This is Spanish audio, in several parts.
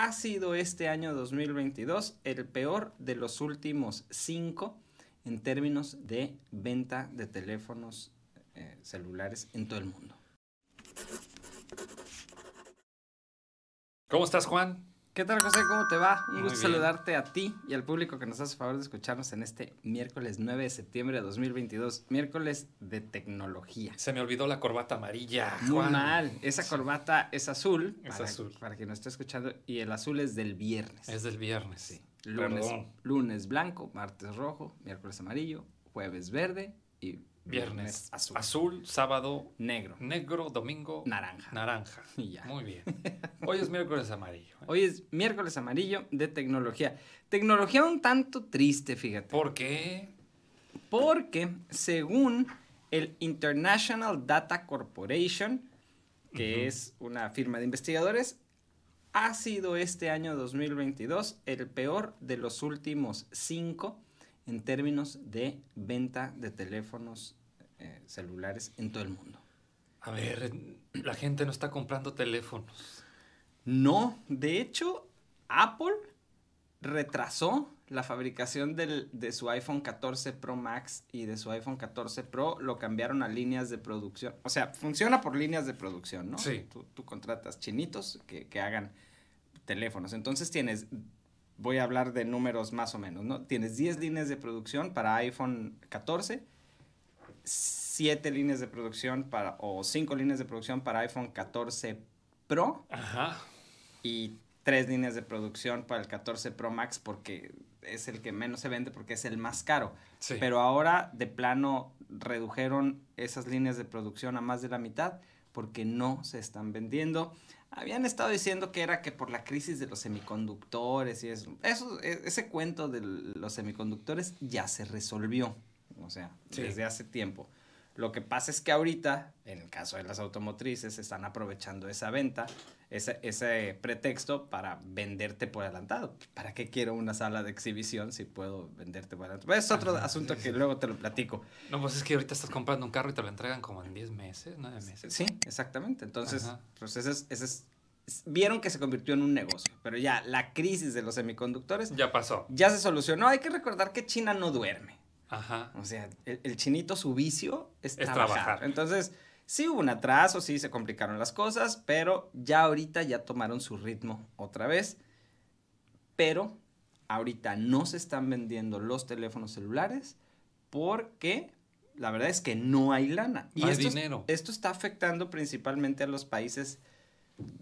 ha sido este año 2022 el peor de los últimos cinco en términos de venta de teléfonos eh, celulares en todo el mundo. ¿Cómo estás, Juan? ¿Qué tal, José? ¿Cómo te va? Un gusto saludarte a ti y al público que nos hace favor de escucharnos en este miércoles 9 de septiembre de 2022, miércoles de tecnología. Se me olvidó la corbata amarilla. Muy mal. Esa corbata es azul. Es azul. Para quien nos esté escuchando. Y el azul es del viernes. Es del viernes. Sí. Lunes, lunes blanco, martes rojo, miércoles amarillo, jueves verde, y Viernes, azul. azul. sábado negro. Negro, domingo naranja. Naranja. Y ya. Muy bien. Hoy es miércoles amarillo. ¿eh? Hoy es miércoles amarillo de tecnología. Tecnología un tanto triste, fíjate. ¿Por qué? Porque según el International Data Corporation, que es una firma de investigadores, ha sido este año 2022 el peor de los últimos cinco en términos de venta de teléfonos eh, celulares en todo el mundo? A ver, la gente no está comprando teléfonos. No, de hecho, Apple retrasó la fabricación de su iPhone 14 Pro Max y de su iPhone 14 Pro lo cambiaron a líneas de producción. O sea, funciona por líneas de producción, ¿no? Sí. Tú, contratas chinitos que, que, hagan teléfonos. Entonces tienes voy a hablar de números más o menos, ¿no? Tienes 10 líneas de producción para iPhone 14, 7 líneas de producción para, o 5 líneas de producción para iPhone 14 Pro. Y 3 líneas de producción para el 14 Pro Max porque es el que menos se vende porque es el más caro. Pero ahora de plano redujeron esas líneas de producción a más de la mitad porque no se están vendiendo. Habían estado diciendo que era que por la crisis de los semiconductores y eso. E, ese cuento de los semiconductores ya se resolvió, o sea, desde hace tiempo. Lo que pasa es que ahorita, en el caso de las automotrices, están aprovechando esa venta, ese, pretexto para venderte por adelantado. ¿Para qué quiero una sala de exhibición si puedo venderte por adelantado? es otro asunto que luego te lo platico. No, pues es que ahorita estás comprando un carro y te lo entregan como en 10 meses, 9 meses. Sí, exactamente. Entonces, pues vieron que se convirtió en un negocio, pero ya la crisis de los semiconductores ya pasó. Ya se solucionó. Hay que recordar que China no duerme. Ajá. O sea, el, chinito su vicio es, trabajar. Entonces, sí hubo un atraso, sí se complicaron las cosas, pero ya ahorita ya tomaron su ritmo otra vez. Pero ahorita no se están vendiendo los teléfonos celulares porque la verdad es que no hay lana. y dinero. Esto está afectando principalmente a los países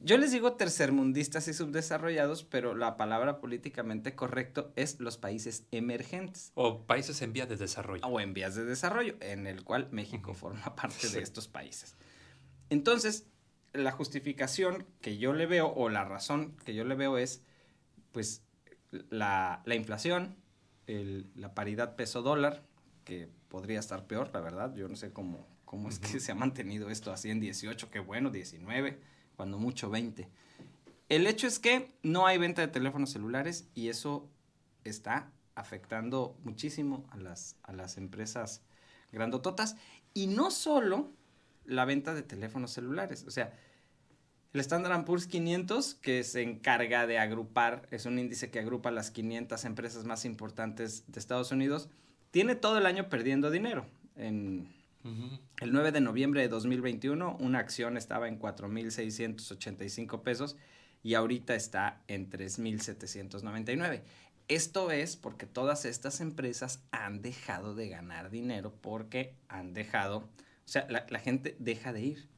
yo les digo tercermundistas y subdesarrollados, pero la palabra políticamente correcto es los países emergentes. O países en vías de desarrollo. O en vías de desarrollo, en el cual México forma parte de estos países. Entonces, la justificación que yo le veo, o la razón que yo le veo es, pues, la, inflación, la paridad peso-dólar, que podría estar peor, la verdad. Yo no sé cómo, es que se ha mantenido esto así en 18, qué bueno, 19 cuando mucho 20. El hecho es que no hay venta de teléfonos celulares y eso está afectando muchísimo a las, a las empresas grandototas. Y no solo la venta de teléfonos celulares, o sea, el Standard Poor's 500, que se encarga de agrupar, es un índice que agrupa las 500 empresas más importantes de Estados Unidos, tiene todo el año perdiendo dinero en, el 9 de noviembre de 2021 una acción estaba en 4.685 pesos y ahorita está en 3.799. Esto es porque todas estas empresas han dejado de ganar dinero porque han dejado, o sea, la, gente deja de ir.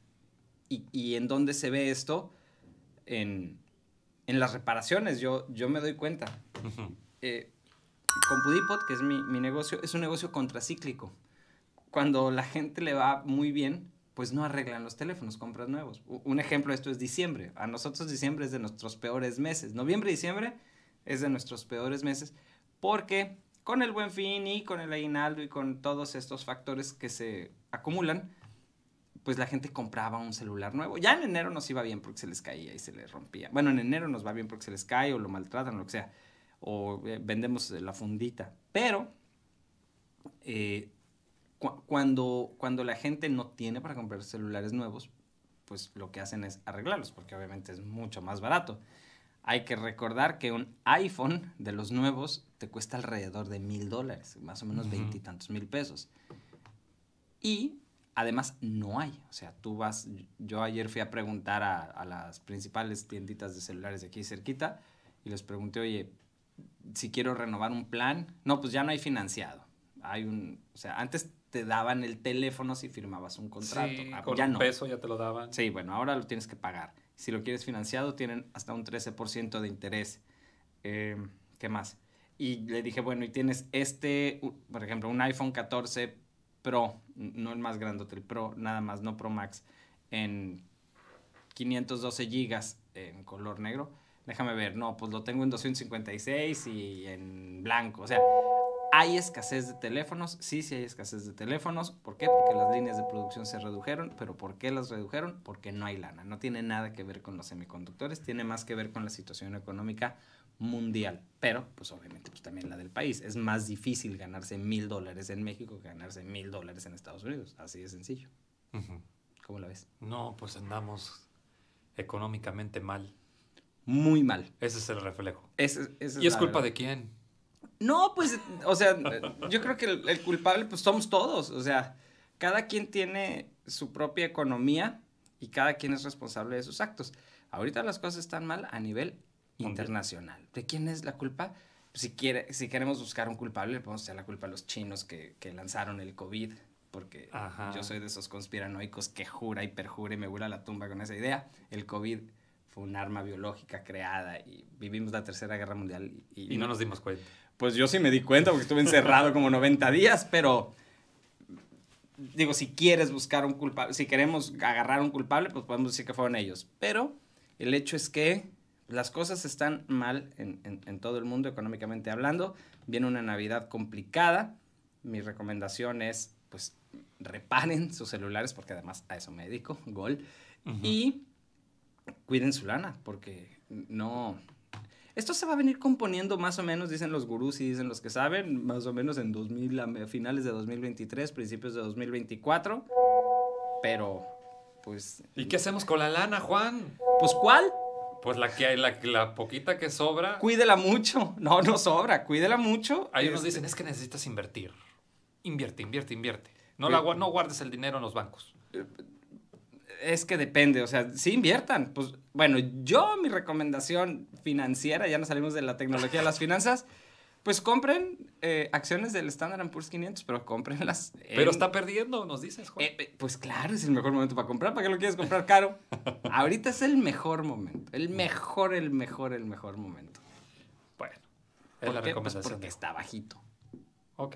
¿Y, en dónde se ve esto? En, en las reparaciones, yo, yo me doy cuenta. Eh, con que es mi, mi, negocio, es un negocio contracíclico cuando la gente le va muy bien, pues no arreglan los teléfonos, compras nuevos. Un ejemplo de esto es diciembre. A nosotros diciembre es de nuestros peores meses. Noviembre y diciembre es de nuestros peores meses porque con el buen fin y con el aguinaldo y con todos estos factores que se acumulan, pues la gente compraba un celular nuevo. Ya en enero nos iba bien porque se les caía y se les rompía. Bueno, en enero nos va bien porque se les cae o lo maltratan lo que sea. O eh, vendemos la fundita. Pero eh, cuando, cuando la gente no tiene para comprar celulares nuevos, pues lo que hacen es arreglarlos, porque obviamente es mucho más barato. Hay que recordar que un iPhone de los nuevos te cuesta alrededor de mil dólares, más o menos veintitantos mil pesos. Y además no hay. O sea, tú vas, yo ayer fui a preguntar a, a, las principales tienditas de celulares de aquí cerquita y les pregunté, oye, si quiero renovar un plan, no, pues ya no hay financiado. Hay un, o sea, antes te daban el teléfono si firmabas un contrato. Sí, ah, con ya peso ya te lo daban. Sí, bueno, ahora lo tienes que pagar. Si lo quieres financiado, tienen hasta un 13% de interés. Em, ¿Qué más? Y le dije, bueno, y tienes este, por ejemplo, un iPhone 14 Pro, no el más grande el Pro, nada más, no Pro Max, en 512 GB en color negro. Déjame ver, no, pues lo tengo en 256 y en blanco. O sea, hay escasez de teléfonos, sí, sí hay escasez de teléfonos. ¿Por qué? Porque las líneas de producción se redujeron, pero ¿por qué las redujeron? Porque no hay lana, no tiene nada que ver con los semiconductores, tiene más que ver con la situación económica mundial, pero pues obviamente pues también la del país. Es más difícil ganarse mil dólares en México que ganarse mil dólares en Estados Unidos, así de sencillo. ¿Cómo la ves? No, pues andamos económicamente mal. Muy mal. Ese es el reflejo. ¿Y es, culpa de quién? No, pues, o sea, yo creo que el, culpable, pues somos todos. O sea, cada quien tiene su propia economía y cada quien es responsable de sus actos. Ahorita las cosas están mal a nivel internacional. ¿De quién es la culpa? Pues, si, quiere, si queremos buscar un culpable, podemos echar la culpa a los chinos que, lanzaron el COVID, porque yo soy de esos conspiranoicos que jura y perjura y me vuela la tumba con esa idea. El COVID fue un arma biológica creada y vivimos la Tercera Guerra Mundial. y no nos dimos cuenta pues yo sí me di cuenta porque estuve encerrado como 90 días, pero digo, si quieres buscar un culpable, si queremos agarrar un culpable, pues podemos decir que fueron ellos. Pero el hecho es que las cosas están mal en, todo el mundo económicamente hablando. Viene una Navidad complicada. Mi recomendación es, pues, reparen sus celulares, porque además a eso médico gol. Y cuiden su lana, porque no, esto se va a venir componiendo más o menos, dicen los gurús y dicen los que saben, más o menos en 2000, a finales de 2023, principios de 2024. Pero, pues... ¿Y qué hacemos con la lana, Juan? Pues ¿cuál? Pues la que la, la poquita que sobra. Cuídela mucho. No, no sobra, cuídela mucho. Ahí nos este dicen, es que necesitas invertir. Invierte, invierte, invierte. No, eh, la, no guardes el dinero en los bancos. Eh, es que depende, o sea, si inviertan. Pues bueno, yo mi recomendación financiera, ya nos salimos de la tecnología de las finanzas, pues compren eh, acciones del Standard Poor's 500, pero compren las. Pero está perdiendo, nos dices, Juan. Eh, eh, pues claro, es el mejor momento para comprar. ¿Para qué lo quieres comprar caro? Ahorita es el mejor momento. El mejor, el mejor, el mejor momento. Bueno, es la pues recomendación. porque está bajito. Ok.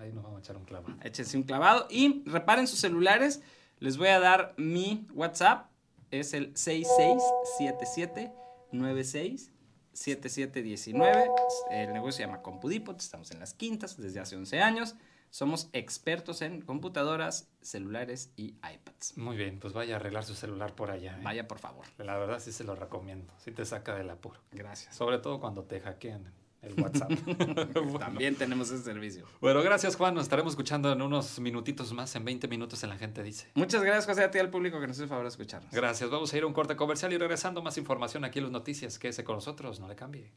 Ahí nos vamos a echar un clavado. Échense un clavado y reparen sus celulares. Les voy a dar mi WhatsApp, es el 6677967719. El negocio se llama CompuDipot, estamos en las quintas desde hace 11 años. Somos expertos en computadoras, celulares y iPads. Muy bien, pues vaya a arreglar su celular por allá. ¿eh? Vaya, por favor. La verdad sí se lo recomiendo, sí te saca del apuro. Gracias. Sobre todo cuando te hackean el WhatsApp. También tenemos ese servicio. Bueno, gracias Juan, nos estaremos escuchando en unos minutitos más, en 20 minutos en La Gente Dice. Muchas gracias José, a ti al público que nos hizo favor de escucharnos. Gracias, vamos a ir a un corte comercial y regresando más información aquí en las noticias. Quédese con nosotros, no le cambie.